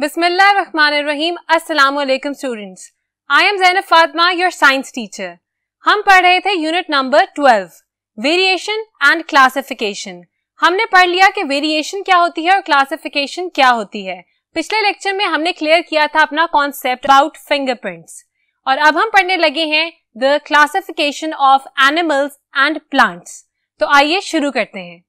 बिस्मिल्लाहिर्रहमानिर्रहीम अस्सलाम वालेकुम students I am Zainab Fatima your science teacher हम पढ़ रहे थे unit number twelve variation and classification हमने पढ़ लिया कि वेरिएशन क्या होती है और क्लासिफिकेशन क्या होती है पिछले लेक्चर में हमने क्लियर किया था अपना कॉन्सेप्ट अबाउट फिंगरप्रिंट्स और अब हम पढ़ने लगे हैं the classification of animals and plants तो आइए शुरू करते हैं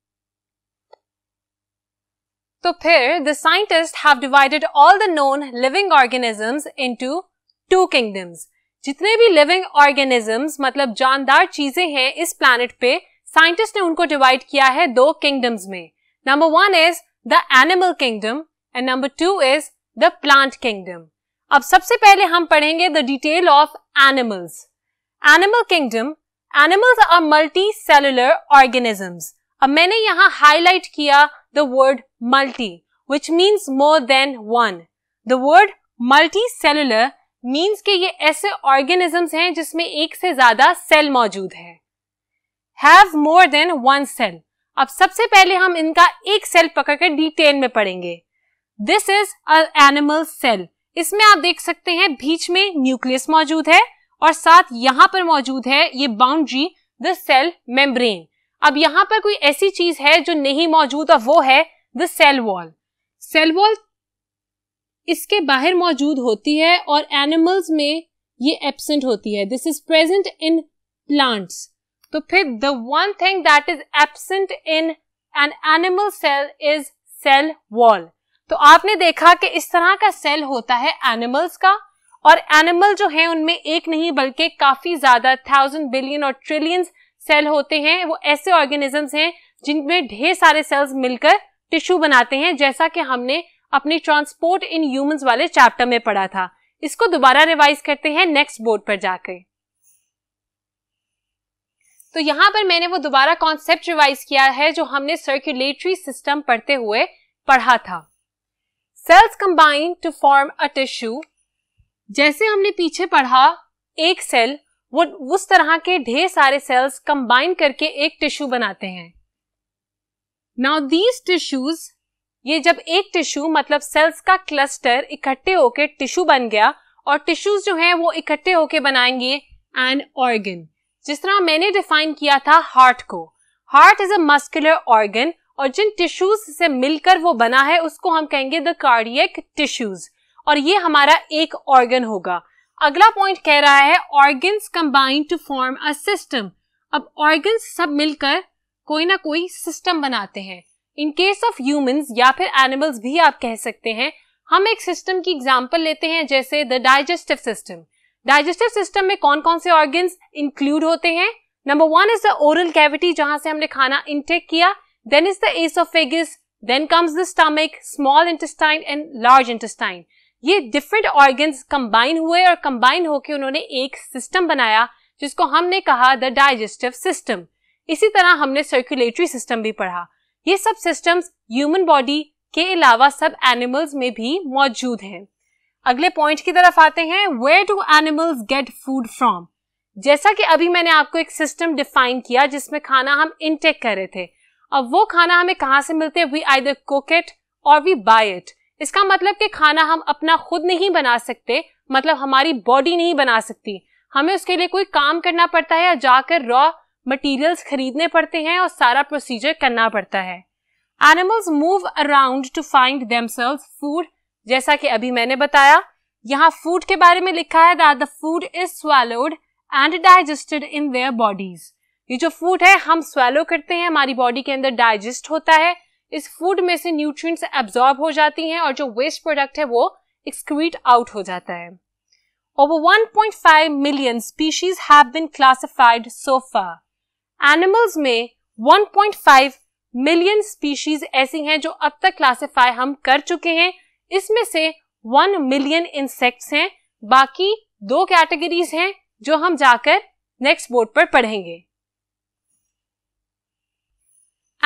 तो फिर the scientist have divided all the known living organisms into two kingdoms जितने भी लिविंग ऑर्गेनिजम्स मतलब जानदार चीजें हैं इस प्लानट पे साइंटिस्ट ने उनको डिवाइड किया है दो किंगडम्स में number one is the animal kingdom and number two is the plant kingdom अब सबसे पहले हम पढ़ेंगे the detail of animals animal kingdom animals are cellular organisms अब मैंने यहाँ हाईलाइट किया the word multi which means more than one the word multi cellular means के ये ऐसे ऑर्गेनिजम्स हैं जिसमें एक से ज्यादा सेल मौजूद है have more than one cell अब सबसे पहले हम इनका एक सेल पकड़ कर डिटेल में पढ़ेंगे this is a animal cell इसमें आप देख सकते हैं बीच में न्यूक्लियस मौजूद है और साथ यहां पर मौजूद है ये बाउंड्री द सेल मेम्ब्रेन अब यहां पर कोई ऐसी चीज है जो नहीं मौजूद और वो है the cell wall cell wall इसके बाहर मौजूद होती है और एनिमल्स में ये एबसेंट होती है this is present in plants तो फिर the one thing that is absent in an animal cell is cell wall तो आपने देखा कि इस तरह का सेल होता है एनिमल्स का और एनिमल जो है उनमें एक नहीं बल्कि काफी ज्यादा थाउजेंड बिलियन और ट्रिलियंस सेल होते हैं वो ऐसे ऑर्गेनिजम्स हैं जिनमें ढेर सारे सेल्स मिलकर टिश्यू बनाते हैं जैसा कि हमने अपने ट्रांसपोर्ट इन ह्यूमंस वाले चैप्टर में पढ़ा था इसको दोबारा रिवाइज करते हैं नेक्स्ट बोर्ड पर जाकर तो यहां पर मैंने वो दोबारा कॉन्सेप्ट रिवाइज किया है जो हमने सर्कुलेटरी सिस्टम पढ़ते हुए पढ़ा था cells combine to form a tissue जैसे हमने पीछे पढ़ा एक सेल वो उस तरह के ढेर सारे सेल्स कंबाइन करके एक टिश्यू बनाते हैं नाउ दीज टिश्यूज ये जब एक टिश्यू मतलब सेल्स का क्लस्टर इकट्ठे होके टिश्यू बन गया और टिश्यूज जो हैं वो इकट्ठे होके बनाएंगे एन ऑर्गन जिस तरह मैंने डिफाइन किया था हार्ट को heart is a muscular organ और जिन टिश्यूज से मिलकर वो बना है उसको हम कहेंगे द कार्डियक टिश्यूज और ये हमारा एक ऑर्गन होगा अगला पॉइंट कह रहा है organs combine to form a system अब ऑर्गन्स सब मिलकर कोई ना कोई सिस्टम बनाते हैं इन केस ऑफ ह्यूमंस या फिर एनिमल्स भी आप कह सकते हैं हम एक सिस्टम की एग्जाम्पल लेते हैं जैसे the digestive system digestive system में कौन कौन से ऑर्गन्स इंक्लूड होते हैं number one is the oral cavity जहां से हमने खाना इंटेक किया then is the es oesophagus then comes the stomach small intestine and large intestine ये डिफरेंट ऑर्गन्स कंबाइन हुए और कंबाइन होकर उन्होंने एक सिस्टम बनाया जिसको हमने कहा द डाइजेस्टिव सिस्टम इसी तरह हमने सर्कुलेटरी सिस्टम भी पढ़ा ये सब सिस्टम्स ह्यूमन बॉडी के अलावा सब एनिमल्स में भी मौजूद हैं अगले पॉइंट की तरफ आते हैं where do animals get food from जैसा कि अभी मैंने आपको एक सिस्टम डिफाइन किया जिसमें खाना हम इनटेक कर रहे थे अब वो खाना हमें कहाँ से मिलते हैं वी आई द इट और वी बाय इट इसका मतलब कि खाना हम अपना खुद नहीं बना सकते मतलब हमारी बॉडी नहीं बना सकती हमें उसके लिए कोई काम करना पड़ता है या जाकर रॉ मटेरियल्स खरीदने पड़ते हैं और सारा प्रोसीजर करना पड़ता है animals move around to find themselves food जैसा कि अभी मैंने बताया यहाँ फूड के बारे में लिखा है that the food is swallowed and digested in their bodies ये जो फूड है हम स्वेलो करते हैं हमारी बॉडी के अंदर डाइजेस्ट होता है इस फूड में से न्यूट्रिएंट्स एब्जॉर्ब हो जाती हैं और जो वेस्ट प्रोडक्ट है वो एक्सक्रीट आउट हो जाता है over 1.5 million species have been classified so far animals में 1.5 मिलियन स्पीशीज ऐसी हैं जो अब तक क्लासिफाई हम कर चुके हैं इसमें से 1 मिलियन इंसेक्ट्स हैं बाकी दो कैटेगरीज हैं जो हम जाकर नेक्स्ट बोर्ड पर पढ़ेंगे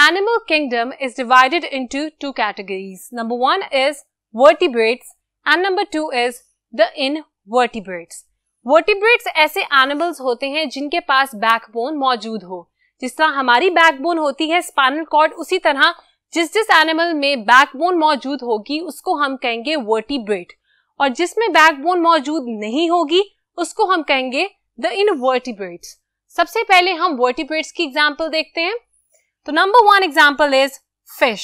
Animal kingdom is divided into two categories. Number one is vertebrates and number two is the invertebrates. Vertebrates ऐसे एनिमल्स होते हैं जिनके पास बैकबोन मौजूद हो जिस तरह हमारी बैकबोन होती है स्पाइनल कॉर्ड उसी तरह जिस जिस एनिमल में बैकबोन मौजूद होगी उसको हम कहेंगे वर्टिब्रेट और जिसमें बैकबोन मौजूद नहीं होगी उसको हम कहेंगे द इनवर्टिब्रेट्स सबसे पहले हम वर्टिब्रेट्स की एग्जाम्पल देखते हैं तो number one example is fish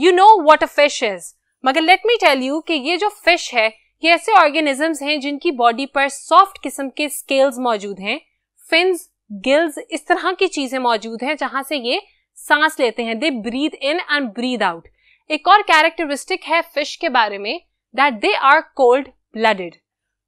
you know what a fish is मगर लेट मी टेल यू कि ये जो फिश है ये ऐसे ऑर्गेनिजम्स हैं जिनकी बॉडी पर सॉफ्ट किस्म के स्केल्स मौजूद हैं फिन्स गिल्स इस तरह की चीजें मौजूद हैं जहां से ये सांस लेते हैं they breathe in and breathe out एक और कैरेक्टरिस्टिक है फिश के बारे में that they are cold blooded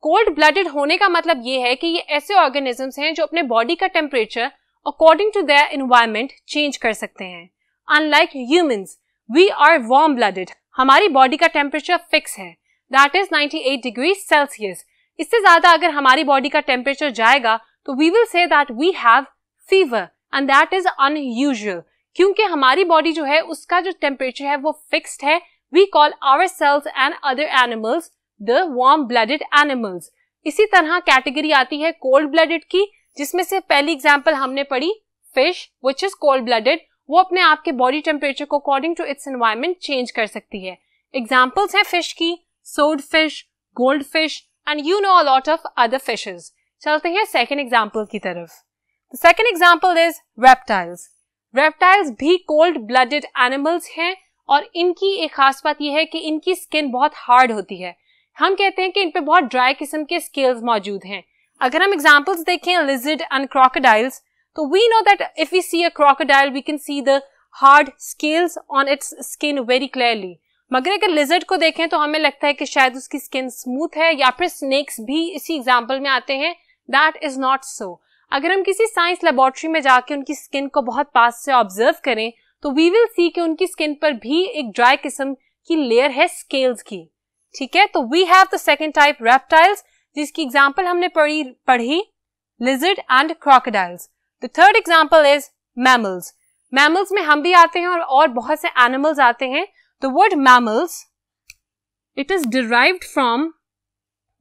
cold blooded होने का मतलब ये है कि ये ऐसे ऑर्गेनिजम्स हैं जो अपने बॉडी का temperature according to their environment change कर सकते हैं unlike humans we are warm blooded हमारी बॉडी का टेम्परेचर फिक्स है दैट इज 98 डिग्री सेल्सियस इससे ज्यादा अगर हमारी बॉडी का टेम्परेचर जाएगा तो we will say that we have fever and that is unusual क्योंकि हमारी बॉडी जो है उसका जो टेम्परेचर है वो फिक्स्ड है we call our cells and other animals the warm blooded animals इसी तरह कैटेगरी आती है कोल्ड ब्लडेड की जिसमें से पहली एग्जाम्पल हमने पढ़ी fish which is cold blooded वो अपने आप के बॉडी टेम्परेचर को according to its environment change कर सकती है एग्जाम्पल्स हैं फिश की sword fish gold fish and you know a lot of other fishes चलते हैं सेकेंड एग्जाम्पल की तरफ second example is reptiles reptiles भी कोल्ड ब्लडेड एनिमल्स हैं और इनकी एक खास बात यह है कि इनकी स्किन बहुत हार्ड होती है हम कहते हैं कि इन पे बहुत ड्राई किस्म के स्केल्स मौजूद हैं अगर हम एग्जाम्पल्स देखें लिजिड एंड क्रोकोडाइल्स तो we know that if you see a crocodile we can see the hard scales on its skin very clearly मगर अगर लिजर्ड को देखें तो हमें लगता है कि शायद उसकी स्किन स्मूथ है या फिर स्नेक्स भी इसी एग्जाम्पल में आते हैं दैट इज नॉट सो अगर हम किसी साइंस लेबोरेटरी में जाके उनकी स्किन को बहुत पास से ऑब्जर्व करें तो वी विल सी कि उनकी स्किन पर भी एक ड्राई किस्म की लेयर है स्केल्स की ठीक है तो we have the second type reptiles जिसकी एग्जाम्पल हमने पढ़ी पढ़ी lizard and crocodiles the third example is mammals mammals में हम भी आते हैं और, और बहुत से एनिमल्स आते हैं the word mammals it is derived from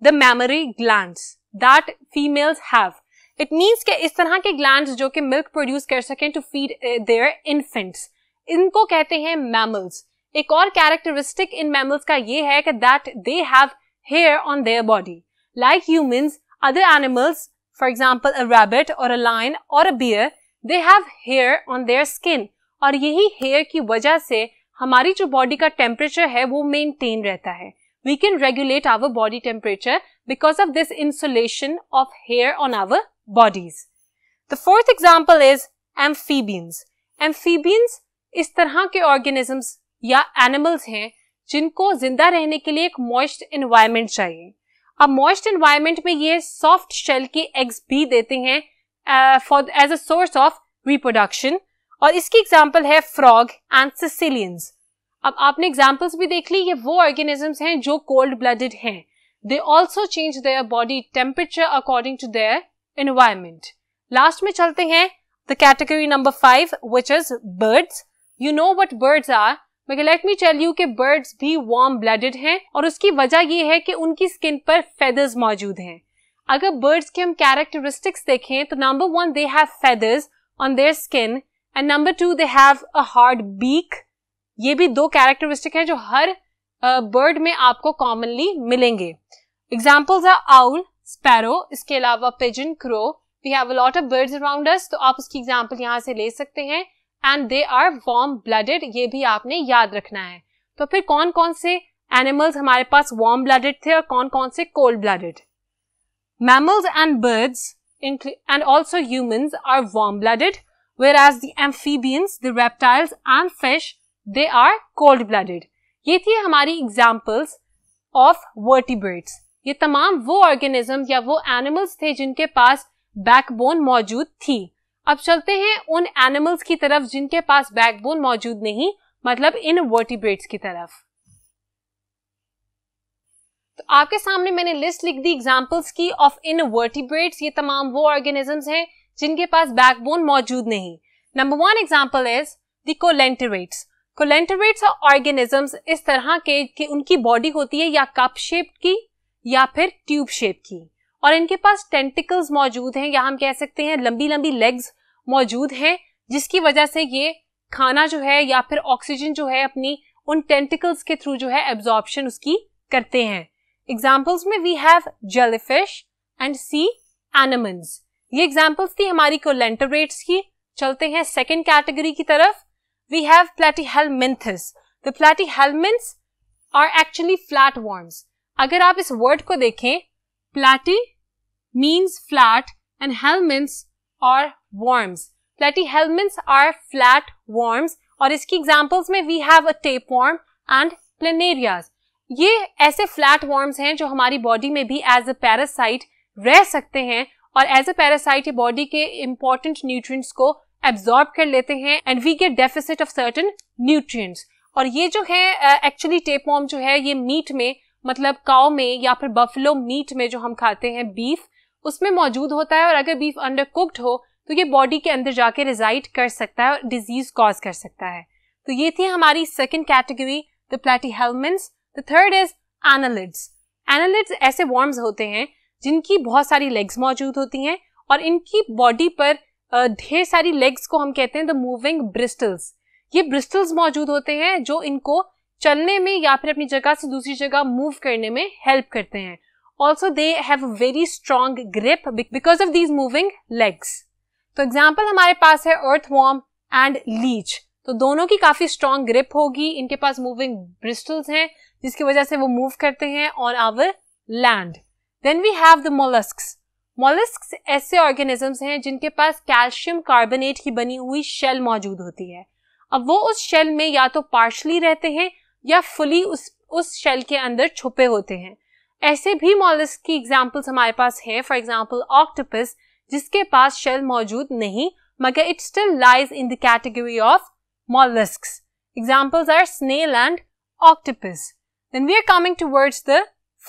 the mammary gland that females have it means के इस तरह के ग्लैंड जो कि मिल्क प्रोड्यूस कर सकें टू फीड देयर इन्फेंट्स इनको कहते हैं मैमल्स एक और कैरेक्टरिस्टिक इन मैमल्स का ये है कि that they have hair on their body Like humans, other animals, for example a rabbit or a lion or a bear, they have hair on their skin. और यही hair की वजह से हमारी जो बॉडी का टेम्परेचर है वो मेंटेन रहता है we can regulate our body temperature because of this insulation of hair on our bodies the fourth example is amphibians amphibians इस तरह के ऑर्गेनिजम्स या एनिमल्स हैं जिनको जिंदा रहने के लिए एक मॉइस्ट इन्वायरमेंट चाहिए अब मॉइस्ट एनवायरमेंट में ये सॉफ्ट शेल के एग्स भी देते हैं for as a source of reproduction और इसकी एग्जाम्पल है फ्रॉग एंड सिसिलियंस अब आपने एग्जाम्पल्स भी देख ली ये वो ऑर्गेनिजम्स हैं जो कोल्ड ब्लडेड हैं they also change their body temperature according to their environment last में चलते हैं the category number five which is birds you know what birds are मगर लेट मी टेल यू कि बर्ड्स भी warm blooded हैं और उसकी वजह यह है कि उनकी स्किन पर फेदर्स मौजूद हैं अगर बर्ड्स के हम कैरेक्टरिस्टिक्स देखें तो number one they have feathers on their skin and number two they have a hard beak ये भी दो कैरेक्टरिस्टिक हैं जो हर बर्ड uh, में आपको कॉमनली मिलेंगे एग्जाम्पल्स आर आउल स्पैरो इसके अलावा pigeon crow we have a lot of birds around us तो आप उसकी एग्जाम्पल यहाँ से ले सकते हैं and they are warm blooded ये भी आपने याद रखना है तो फिर कौन कौन से एनिमल्स हमारे पास वार्म ब्लडेड थे और कौन कौन से cold blooded mammals and birds and also humans are warm blooded whereas the amphibians the reptiles and fish they are cold blooded ये थी हमारी एग्जाम्पल्स ऑफ वर्टिब्रेट्स ये तमाम वो ऑर्गेनिज्म या वो एनिमल्स थे जिनके पास बैकबोन मौजूद थी अब चलते हैं उन एनिमल्स की तरफ जिनके पास बैकबोन मौजूद नहीं मतलब इन वर्टिब्रेट्स की तरफ तो आपके सामने मैंने लिस्ट लिख दी एग्जाम्पल्स की ऑफ इन वर्टिब्रेट्स ये तमाम वो ऑर्गेनिजम्स हैं जिनके पास बैकबोन मौजूद नहीं number one example is the coelenterates coelenterates और ऑर्गेनिजम्स इस तरह के कि उनकी बॉडी होती है या कप शेप की या फिर ट्यूब शेप की और इनके पास टेंटिकल्स मौजूद हैं या हम कह सकते हैं लंबी लंबी लेग्स मौजूद हैं जिसकी वजह से ये खाना जो है या फिर ऑक्सीजन जो है अपनी उन टेंटिकल्स के थ्रू जो है एब्जॉर्प्शन उसकी करते हैं एग्जाम्पल्स में we have jellyfish and sea animals ये एग्जाम्पल्स थी हमारी कोलेंटोरेट्स की चलते हैं सेकेंड कैटेगरी की तरफ we have platyhelminthes the platyhelminthes are actually flat worms अगर आप इस वर्ड को देखें प्लेटी means flat, and helminths are worms. Platy helminths are flat worms और इसकी examples में we have a tapeworm and planarias. प्लेनेरियाज ये ऐसे फ्लैट वॉर्म्स हैं जो हमारी बॉडी में भी एज अ पैरासाइट रह सकते हैं और एज अ पैरासाइट ये बॉडी के इंपॉर्टेंट न्यूट्रिएंट्स को एब्जॉर्ब कर लेते हैं and we get deficit of certain nutrients और ये जो है एक्चुअली टेप वॉर्म जो है ये मीट में मतलब काओ में या फिर बफलो मीट में जो हम खाते हैं बीफ उसमें मौजूद होता है और अगर बीफ अंडर कुकड हो तो ये बॉडी के अंदर जाके रिजाइड कर सकता है और डिजीज कॉज कर सकता है तो ये थी हमारी second category the platyhelminthes the third is annelids annelids ऐसे वॉर्म्स होते हैं जिनकी बहुत सारी लेग्स मौजूद होती हैं और इनकी बॉडी पर ढेर सारी लेग्स को हम कहते हैं द मूविंग ब्रिस्टल्स ये ब्रिस्टल्स मौजूद होते हैं जो इनको चलने में या फिर अपनी जगह से दूसरी जगह मूव करने में हेल्प करते हैं Also, they have a very strong grip because of these moving legs. तो एग्जाम्पल हमारे पास है अर्थवॉर्म एंड लीच तो दोनों की काफी स्ट्रांग ग्रिप होगी इनके पास मूविंग ब्रिस्टल्स हैं जिसकी वजह से वो मूव करते हैं on our land then we have the molluscs mollusc ऐसे ऑर्गेनिजम्स हैं जिनके पास कैल्शियम कार्बोनेट की बनी हुई शेल मौजूद होती है अब वो उस शेल में या तो पार्शली रहते हैं या फुली उस उस शेल के अंदर छुपे होते हैं ऐसे भी मॉलिस्क की एग्जाम्पल्स हमारे पास है फॉर एग्जाम्पल ऑक्टोपस जिसके पास शेल मौजूद नहीं मगर it still lies in the category of mollusks. Examples are snail and octopus. Then we are coming towards the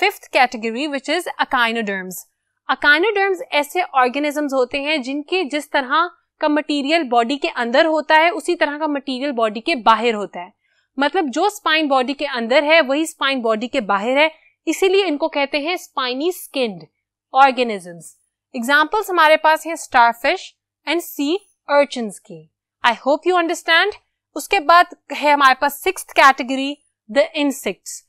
fifth category which is echinoderms echinoderms ऐसे ऑर्गेनिजम्स होते हैं जिनके जिस तरह का मटीरियल बॉडी के अंदर होता है उसी तरह का मटीरियल बॉडी के बाहर होता है मतलब जो स्पाइन बॉडी के अंदर है वही स्पाइन बॉडी के बाहर है इसीलिए इनको कहते हैं स्पाइनी स्किंड ऑर्गेनिजम्स एग्जाम्पल्स हमारे पास है स्टारफिश एंड सी अर्चन की आई होप यू अंडरस्टैंड उसके बाद है हमारे पास six category the insects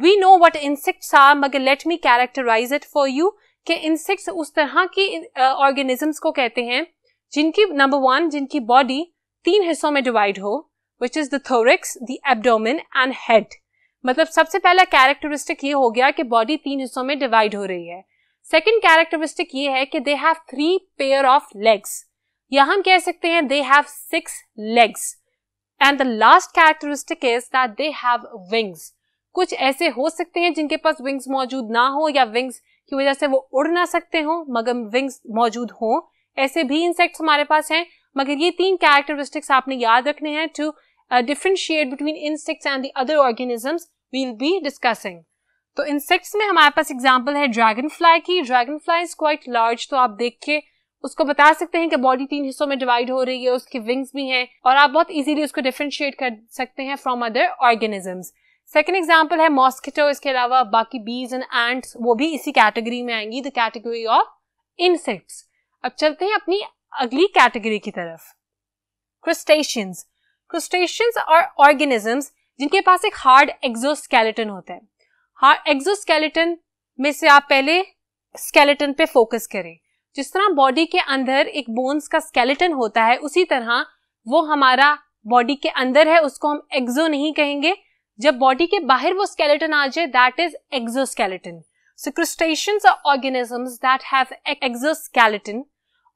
we know what insects are मगर let me characterise it for you कि इंसेक्ट्स उस तरह की ऑर्गेनिजम्स uh, को कहते हैं जिनकी नंबर वन जिनकी बॉडी तीन हिस्सों में डिवाइड हो which is the thorax the and head मतलब सबसे पहला कैरेक्टरिस्टिक ये हो गया कि बॉडी तीन हिस्सों में डिवाइड हो रही है सेकेंड कैरेक्टरिस्टिक ये है कि they have three pair of legs या हम कह सकते हैं they have six legs and the last characteristic is that they have wings कुछ ऐसे हो सकते हैं जिनके पास विंग्स मौजूद ना हो या विंग्स की वजह से वो उड़ ना सकते हो मगर विंग्स मौजूद हो ऐसे भी इंसेक्ट्स हमारे पास हैं मगर ये तीन कैरेक्टरिस्टिक्स आपने याद रखने हैं to uh, differentiate between insects and the other organisms we'll be discussing. तो इंसेक्ट्स में हमारे पास एग्जाम्पल है ड्रैगन फ्लाई की dragonfly is quite large तो आप देख के उसको बता सकते हैं कि बॉडी तीन हिस्सों में डिवाइड हो रही है उसकी विंग्स भी हैं और आप बहुत इजीली उसको डिफ्रेंशिएट कर सकते हैं from other organisms second example है मॉस्किटो इसके अलावा बाकी बीज एंड एंट्स वो भी इसी कैटेगरी में आएंगी द कैटेगरी ऑफ इंसेक्ट्स अब चलते हैं अपनी अगली कैटेगरी की तरफ क्रस्टेशियंस क्रुस्टेशियंस और ऑर्गेनिजम्स जिनके पास एक हार्ड एक्सोस्केलेटन होता है हार्ड एक्सोस्केलेटन में से आप पहले स्केलेटन पे फोकस करें जिस तरह बॉडी के अंदर एक बोन्स का स्केलेटन होता है उसी तरह वो हमारा बॉडी के अंदर है उसको हम एक्सो नहीं कहेंगे जब बॉडी के बाहर वो स्केलेटन आ जाए that is exoskeleton so crustaceans और ऑर्गेनिजम्स दैट हैव एक्सोस्केलेटन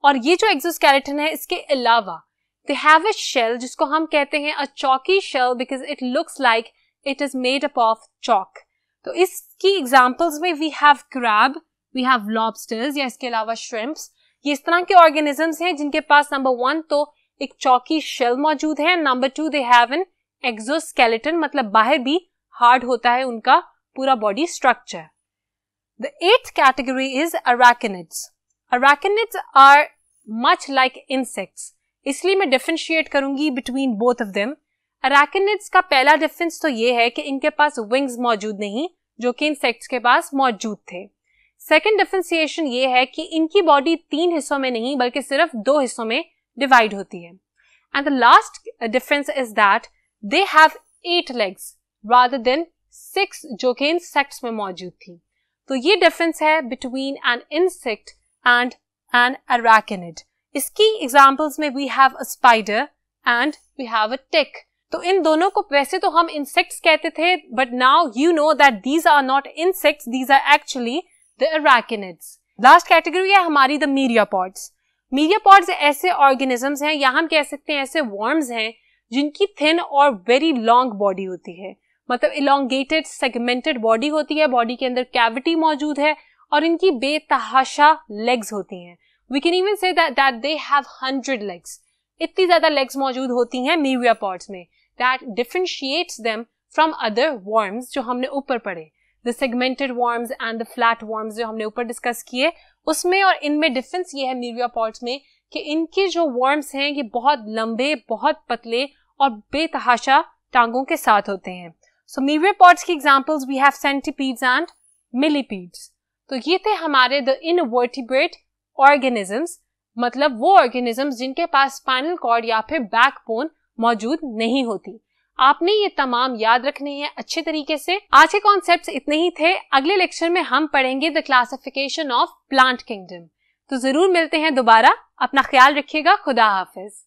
और ये जो एक्सोस्केलेटन है इसके अलावा दे हैव अ शेल जिसको हम कहते हैं a chalky shell because it looks like it is made up of chalk तो इसकी एग्जाम्पल्स में we have crab we have lobsters या इसके अलावा श्रिम्प ये इस तरह के ऑर्गेनिजम्स हैं जिनके पास नंबर वन तो एक चौकी शेल मौजूद है number two they have an exoskeleton मतलब बाहर भी हार्ड होता है उनका पूरा body structure the eight category is arachnids arachnids are much like insects इसलिए मैं डिफ्रेंशिएट करूंगी between both of them arachnids का पहला डिफरेंस तो ये है कि इनके पास विंग्स मौजूद नहीं जो कि इंसेक्ट्स के पास मौजूद थे सेकेंड डिफ्रेंसिएशन ये है कि इनकी बॉडी तीन हिस्सों में नहीं बल्कि सिर्फ दो हिस्सों में डिवाइड होती है and the last difference is that they have eight legs rather than six जो कि इंसेक्ट्स में मौजूद थी तो ये डिफरेंस है between an insect and an arachnid इसकी एग्जाम्पल्स में we have a spider and we have a tick तो इन दोनों को वैसे तो हम इंसेक्ट्स कहते थे but now you know that these are not insects these are actually the arachnids last category है हमारी द मीरियापॉड्स पॉड्स ऐसे ऑर्गेनिजम्स हैं या हम कह सकते हैं ऐसे वर्म्स हैं जिनकी थिन और वेरी लॉन्ग बॉडी होती है मतलब इलोंगेटेड सेगमेंटेड बॉडी होती है बॉडी के अंदर कैविटी मौजूद है और इनकी बेतहाशा लेग्स होती हैं we can even say that that they have hundred legs इतनी ज्यादा लेग्स मौजूद होती हैं मीविया पॉट्स में that differentiates them from other worms जो हमने ऊपर पढ़े the segmented worms and the flat worms जो हमने ऊपर डिस्कस किए उसमें और इनमें डिफरेंस ये है मीविया पॉट्स में कि इनके जो वॉर्म्स हैं ये बहुत लंबे बहुत पतले और बेतहाशा टांगों के साथ होते हैं सो मीविया पॉट्स की examples we have centipedes and millipedes तो ये थे हमारे द इनवर्टिब्रेट ऑर्गेनिजम्स मतलब वो ऑर्गेनिजम्स जिनके पास स्पाइनल कॉर्ड या फिर बैकबोन मौजूद नहीं होती आपने ये तमाम याद रखने हैं अच्छे तरीके से आज के कॉन्सेप्ट इतने ही थे अगले लेक्चर में हम पढ़ेंगे the classification of plant kingdom तो जरूर मिलते हैं दोबारा अपना ख्याल रखिएगा खुदा हाफिज